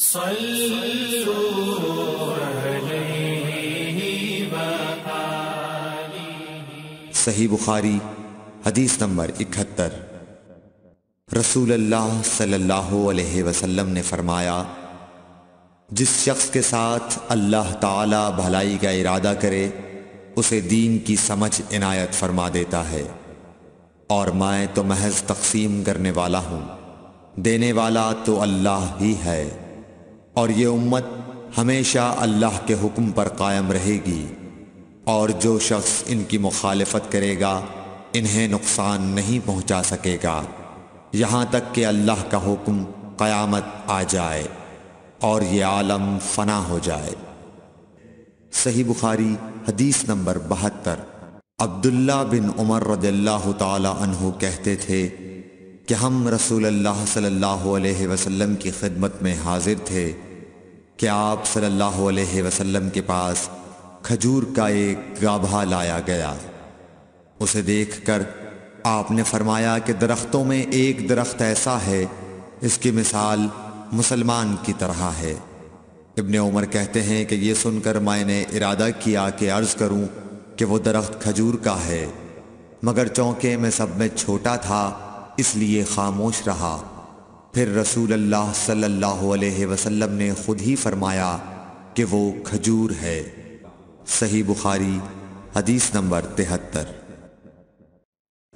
सही बुखारी हदीस नंबर इकहत्तर रसूल अल्लाह सल्लल्लाहु अलैहि वसल्लम ने फरमाया जिस शख्स के साथ अल्लाह ताला भलाई का इरादा करे उसे दीन की समझ इनायत फरमा देता है और मैं तो महज तकसीम करने वाला हूँ देने वाला तो अल्लाह ही है और ये उम्मत हमेशा अल्लाह के हुक्म पर कायम रहेगी और जो शख्स इनकी मुखालफत करेगा इन्हें नुकसान नहीं पहुंचा सकेगा यहाँ तक कि अल्लाह का हुक्म क़यामत आ जाए और ये आलम फना हो जाए सही बुखारी हदीस नंबर बहत्तर अब्दुल्ला बिन उमर रदल्ला तहु कहते थे कि हम रसूल अल्लाह सल्लल्लाहु अलैहि वसल्लम की खिदमत में हाजिर थे कि आप सल्लल्लाहु अलैहि वसल्लम के पास खजूर का एक गाभा लाया गया उसे देखकर आपने फरमाया कि दरख्तों में एक दरख्त ऐसा है इसकी मिसाल मुसलमान की तरह है इबन उमर कहते हैं कि ये सुनकर मैंने इरादा किया कि अर्ज़ करूं कि वो दरख्त खजूर का है मगर चौंके में सब में छोटा था इसलिए खामोश रहा फिर रसूल अल्लाह सल्लल्लाहु अलैहि वसल्लम ने खुद ही फरमाया कि वो खजूर है सही बुखारी हदीस नंबर तिहत्तर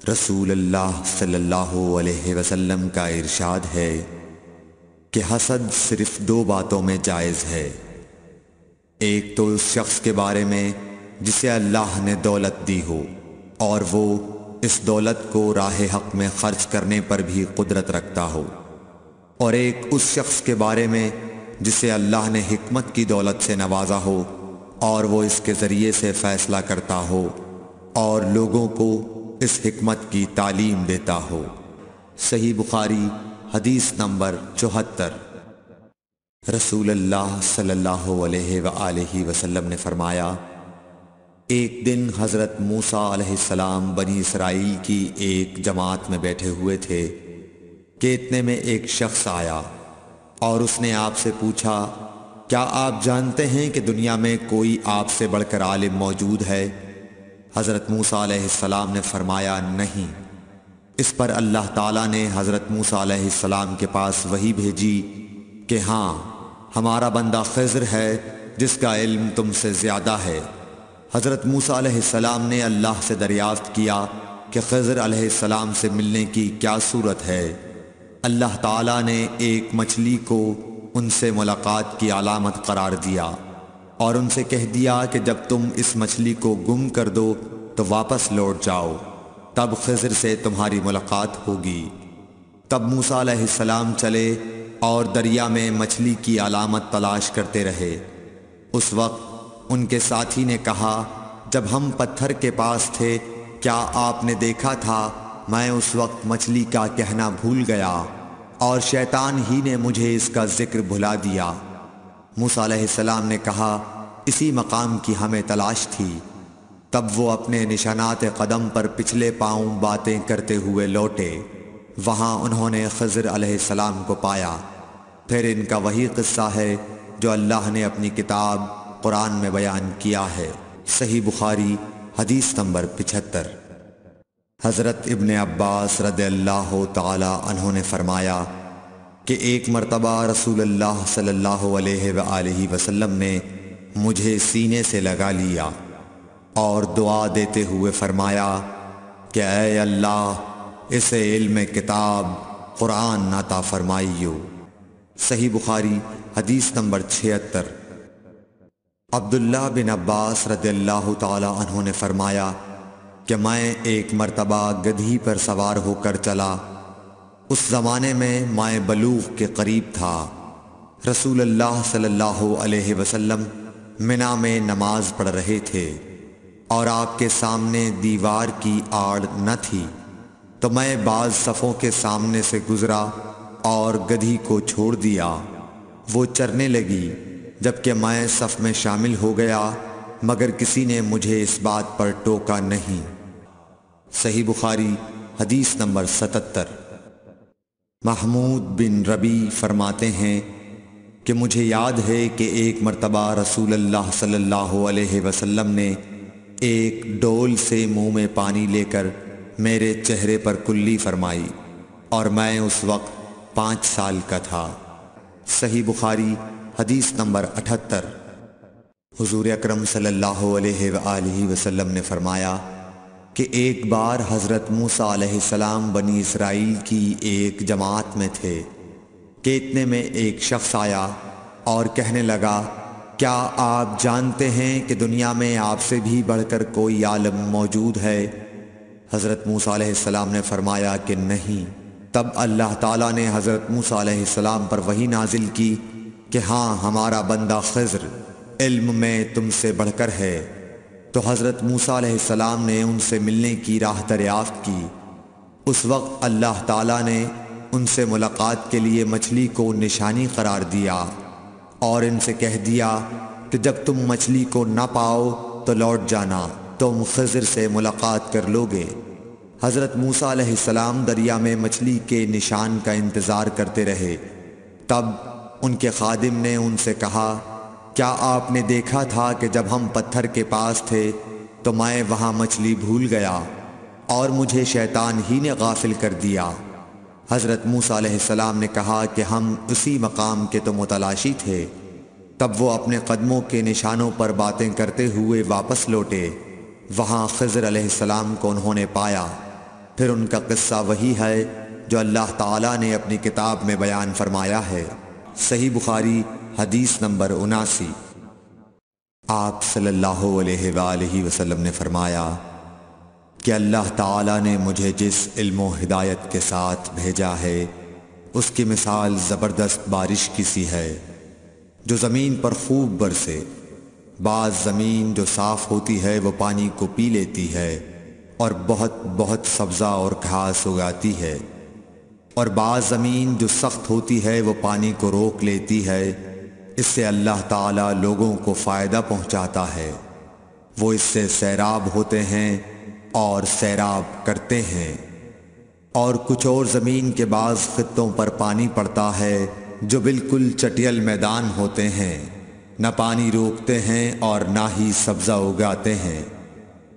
रसूल अल्लाह सल्लल्लाहु अलैहि वसल्लम का इरशाद है कि हसद सिर्फ दो बातों में जायज़ है एक तो उस शख्स के बारे में जिसे अल्लाह ने दौलत दी हो और वो इस दौलत को राह हक में खर्च करने पर भी कुदरत रखता हो और एक उस शख्स के बारे में जिसे अल्लाह ने हिकमत की दौलत से नवाजा हो और वो इसके ज़रिए से फ़ैसला करता हो और लोगों को इस हिकमत की तालीम देता हो सही बुखारी हदीस नंबर चौहत्तर रसूल अल्लाह सल्लल्लाहु अलैहि वसल्लम ने फरमाया एक दिन हज़रत मूसा सलाम बनी इसराइल की एक जमात में बैठे हुए थे कि इतने में एक शख्स आया और उसने आपसे पूछा क्या आप जानते हैं कि दुनिया में कोई आपसे बढ़कर आलिम मौजूद है हज़रत मूसा सलाम ने फरमाया नहीं इस पर अल्लाह ताला ने हज़रत मूसा सलाम के पास वही भेजी कि हाँ हमारा बंदा खजर है जिसका इल्म तुमसे ज़्यादा है हज़रत मूसा सलाम ने अल्लाह से दरियाफ्त किया कि खज़र सलाम से मिलने की क्या सूरत है अल्लाह ताला ने एक मछली को उनसे मुलाकात की अलामत करार दिया और उनसे कह दिया कि जब तुम इस मछली को गुम कर दो तो वापस लौट जाओ तब खजर से तुम्हारी मुलाकात होगी तब मूसा सलाम चले और दरिया में मछली की अलामत तलाश करते रहे उस वक्त उनके साथी ने कहा जब हम पत्थर के पास थे क्या आपने देखा था मैं उस वक्त मछली का कहना भूल गया और शैतान ही ने मुझे इसका जिक्र भुला दिया मूसा सलाम ने कहा इसी मकाम की हमें तलाश थी तब वो अपने निशानात कदम पर पिछले पाँव बातें करते हुए लौटे वहाँ उन्होंने खजर सलाम को पाया फिर इनका वही किस्सा है जो अल्लाह ने अपनी किताब कुरान में बयान किया है सही बुखारी हदीस नंबर पिछहत्तर हज़रत इबन अब्बास रद अल्लाह तहों ने फरमाया कि एक मरतबा रसूल अल्लाह सल्लल्लाहु ने मुझे सीने से लगा लिया और दुआ देते हुए फरमाया कि अय अल्लाह इसे इल्म किताब कुरान नाता फरमाइयो सही बुखारी हदीस नंबर छिहत्तर अब्दुल्ला बिन अब्बास रदल्ला तहों ने फरमाया कि मैं एक मरतबा गधी पर सवार होकर चला उस ज़माने में माए बलूक के करीब था रसूल अल्लाह सल्लल्लाहु अलैहि वसल्लम मिना में नमाज पढ़ रहे थे और आपके सामने दीवार की आड़ न थी तो मैं बाज सफ़ों के सामने से गुज़रा और गधी को छोड़ दिया वो चरने लगी जबकि मैं सफ़ में शामिल हो गया मगर किसी ने मुझे इस बात पर टोका नहीं सही बुखारी हदीस नंबर सतहत्तर महमूद बिन रबी फरमाते हैं कि मुझे याद है कि एक मरतबा रसूल अल्लाह सल्लल्लाहु अलैहि वसल्लम ने एक डोल से मुंह में पानी लेकर मेरे चेहरे पर कुल्ली फरमाई और मैं उस वक्त पाँच साल का था सही बुखारी हदीस नंबर अठहत्तर हजूर अक्रम सल्लल्लाहु ने फरमाया कि एक बार हज़रत मूसा सलाम बनी इसराइल की एक जमात में थे कि इतने में एक शख्स आया और कहने लगा क्या आप जानते हैं कि दुनिया में आपसे भी बढ़कर कोई आलम मौजूद है हज़रत मूसा ने फरमाया कि नहीं तब अल्लाह ताला ने हज़रत मूसा पर वही नाजिल की कि हाँ हमारा बंदा खजर इल्म में तुमसे बढ़कर है तो हज़रत मूसा सलाम ने उनसे मिलने की राह दरियाफ्त की उस वक्त अल्लाह ताला ने उनसे मुलाकात के लिए मछली को निशानी करार दिया और इनसे कह दिया कि जब तुम मछली को ना पाओ तो लौट जाना तुम खजर से मुलाकात कर लोगे हज़रत मूसा सलाम दरिया में मछली के निशान का इंतज़ार करते रहे तब उनके खादिम ने उनसे कहा क्या आपने देखा था कि जब हम पत्थर के पास थे तो मैं वहाँ मछली भूल गया और मुझे शैतान ही ने गाफिल कर दिया हज़रत मूसा सलाम ने कहा कि हम उसी मकाम के तो मुतलाशी थे तब वो अपने कदमों के निशानों पर बातें करते हुए वापस लौटे वहाँ खजर सलाम को उन्होंने पाया फिर उनका किस्सा वही है जो अल्लाह ताला ने अपनी किताब में बयान फरमाया है सही बुखारी हदीस नंबर उनासी आप सल्लल्लाहु अलैहि वसल्लम ने फरमाया कि अल्लाह ताला ने मुझे जिस इल्मो हिदायत के साथ भेजा है उसकी मिसाल ज़बरदस्त बारिश की सी है जो ज़मीन पर खूब बरसे बाज़ ज़मीन जो साफ़ होती है वो पानी को पी लेती है और बहुत बहुत सब्ज़ा और घास उगाती है और बाज़ ज़मीन जो सख्त होती है वो पानी को रोक लेती है इससे अल्लाह ताला लोगों को फ़ायदा पहुंचाता है वो इससे सैराब होते हैं और सैराब करते हैं और कुछ और ज़मीन के बाज़ ख़त्ों पर पानी पड़ता है जो बिल्कुल चटियल मैदान होते हैं न पानी रोकते हैं और ना ही सब्ज़ा उगाते हैं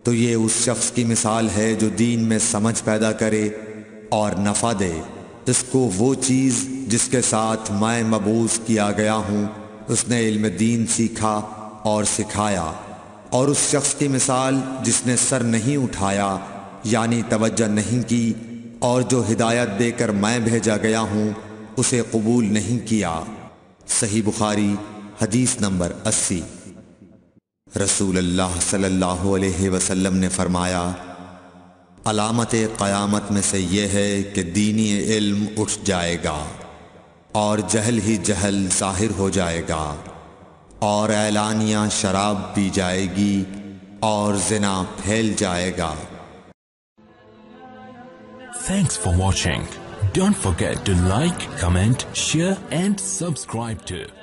तो ये उस शख्स की मिसाल है जो दीन में समझ पैदा करे और नफ़ा दे इसको वो चीज़ जिसके साथ मैं मबूस किया गया हूँ उसने इल्म दीन सीखा और सिखाया और उस शख्स की मिसाल जिसने सर नहीं उठाया यानी तवज्जो नहीं की और जो हिदायत देकर मैं भेजा गया हूँ उसे कबूल नहीं किया सही बुखारी हदीस नंबर अस्सी रसूल अल्लाह सल्लल्लाहु अलैहि वसल्लम ने फरमाया अलामत क़यामत में से यह है कि दीनी इल्म उठ जाएगा और जहल ही जहल ज़ाहिर हो जाएगा और ऐलानिया शराब पी जाएगी और जिना फैल जाएगा thanks for watching don't forget to like comment share and subscribe to